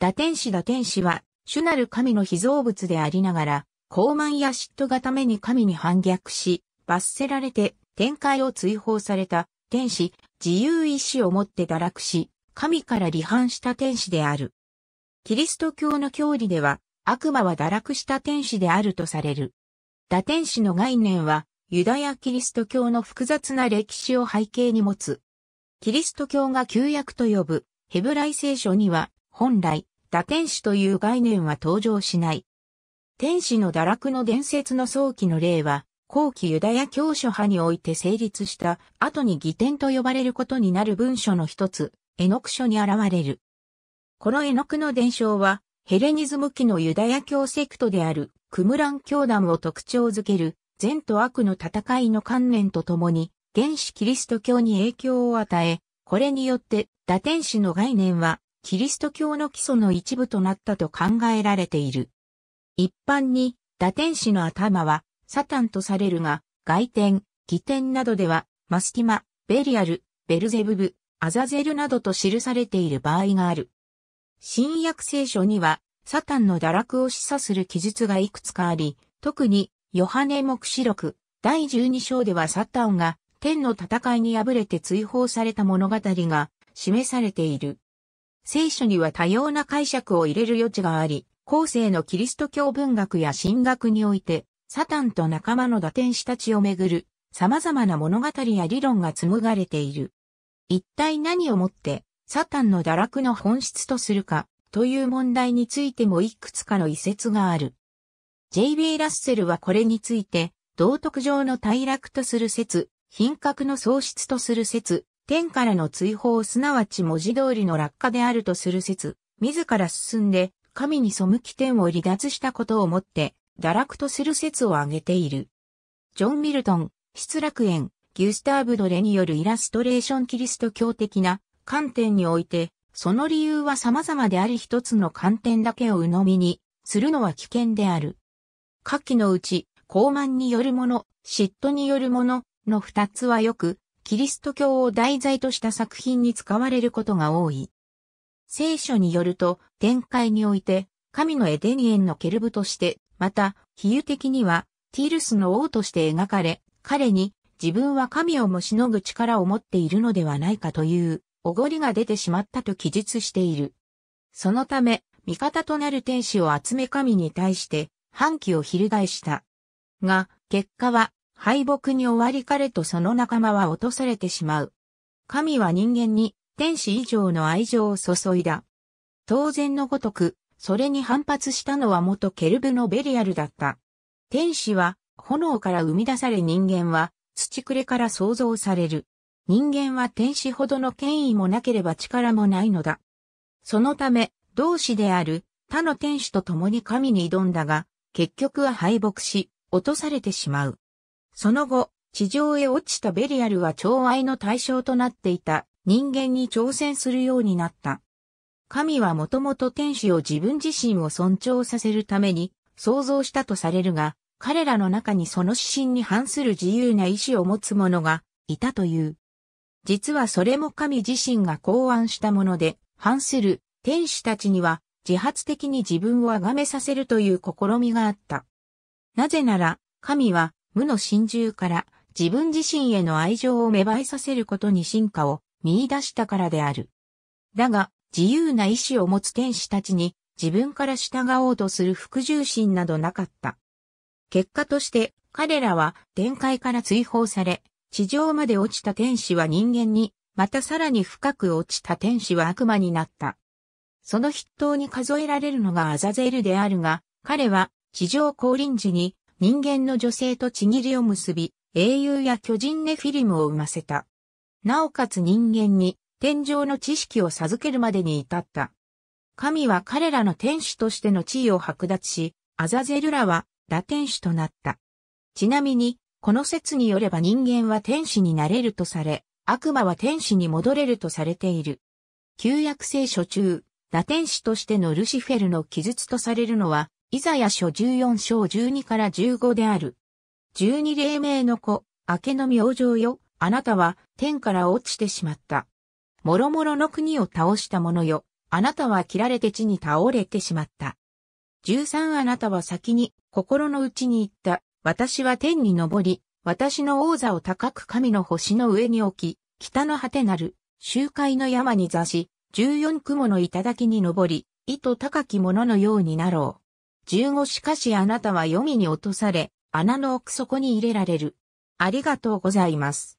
打天使打天使は、主なる神の被造物でありながら、高慢や嫉妬がために神に反逆し、罰せられて、天界を追放された、天使、自由意志を持って堕落し、神から離反した天使である。キリスト教の教理では、悪魔は堕落した天使であるとされる。打天使の概念は、ユダヤキリスト教の複雑な歴史を背景に持つ。キリスト教が旧約と呼ぶ、ヘブライ聖書には、本来、堕天使という概念は登場しない。天使の堕落の伝説の早期の例は、後期ユダヤ教書派において成立した後に義典と呼ばれることになる文書の一つ、絵の句書に現れる。この絵の句の伝承は、ヘレニズム期のユダヤ教セクトであるクムラン教団を特徴づける善と悪の戦いの観念とともに、原始キリスト教に影響を与え、これによって、打天使の概念はキリスト教の基礎の一部となったと考えられている。一般に、打天使の頭は、サタンとされるが、外天、義天などでは、マスティマ、ベリアル、ベルゼブブ、アザゼルなどと記されている場合がある。新約聖書には、サタンの堕落を示唆する記述がいくつかあり、特に、ヨハネ目視録、第12章ではサタンが、天の戦いに敗れて追放された物語が、示されている。聖書には多様な解釈を入れる余地があり、後世のキリスト教文学や神学において、サタンと仲間の打天使たちをめぐる、様々な物語や理論が紡がれている。一体何をもって、サタンの堕落の本質とするか、という問題についてもいくつかの遺説がある。J.B. ラッセルはこれについて、道徳上の退落とする説、品格の喪失とする説、天からの追放すなわち文字通りの落下であるとする説、自ら進んで、神に背き天を離脱したことをもって、堕落とする説を挙げている。ジョン・ミルトン、失楽園、ギュスターブ・ドレによるイラストレーションキリスト教的な観点において、その理由は様々であり一つの観点だけを鵜呑みにするのは危険である。下記のうち、高慢によるもの、嫉妬によるものの二つはよくキリスト教を題材とした作品に使われることが多い。聖書によると、展開において、神のエデニエンのケルブとして、また、比喩的には、ティールスの王として描かれ、彼に、自分は神をもしのぐ力を持っているのではないかという、おごりが出てしまったと記述している。そのため、味方となる天使を集め神に対して、反旗を翻した。が、結果は、敗北に終わり彼とその仲間は落とされてしまう。神は人間に天使以上の愛情を注いだ。当然のごとく、それに反発したのは元ケルブのベリアルだった。天使は炎から生み出され人間は土くれから創造される。人間は天使ほどの権威もなければ力もないのだ。そのため、同志である他の天使と共に神に挑んだが、結局は敗北し、落とされてしまう。その後、地上へ落ちたベリアルは寵愛の対象となっていた人間に挑戦するようになった。神はもともと天使を自分自身を尊重させるために創造したとされるが、彼らの中にその指針に反する自由な意志を持つ者がいたという。実はそれも神自身が考案したもので、反する天使たちには自発的に自分を崇めさせるという試みがあった。なぜなら、神は無の真珠から自分自身への愛情を芽生えさせることに進化を見出したからである。だが、自由な意志を持つ天使たちに自分から従おうとする服従心などなかった。結果として彼らは天界から追放され、地上まで落ちた天使は人間に、またさらに深く落ちた天使は悪魔になった。その筆頭に数えられるのがアザゼールであるが、彼は地上降臨時に人間の女性とちぎりを結び、英雄や巨人ネフィリムを生ませた。なおかつ人間に天上の知識を授けるまでに至った。神は彼らの天使としての地位を剥奪し、アザゼルらは打天使となった。ちなみに、この説によれば人間は天使になれるとされ、悪魔は天使に戻れるとされている。旧約聖書中、打天使としてのルシフェルの記述とされるのは、イザヤ書14章12から15である。十二霊明の子、明けの明星よ、あなたは天から落ちてしまった。もろもろの国を倒した者よ、あなたは切られて地に倒れてしまった。十三あなたは先に心の内に行った。私は天に昇り、私の王座を高く神の星の上に置き、北の果てなる、周回の山に座し、十四雲の頂に登り、糸高き者のようになろう。15しかしあなたは読みに落とされ、穴の奥底に入れられる。ありがとうございます。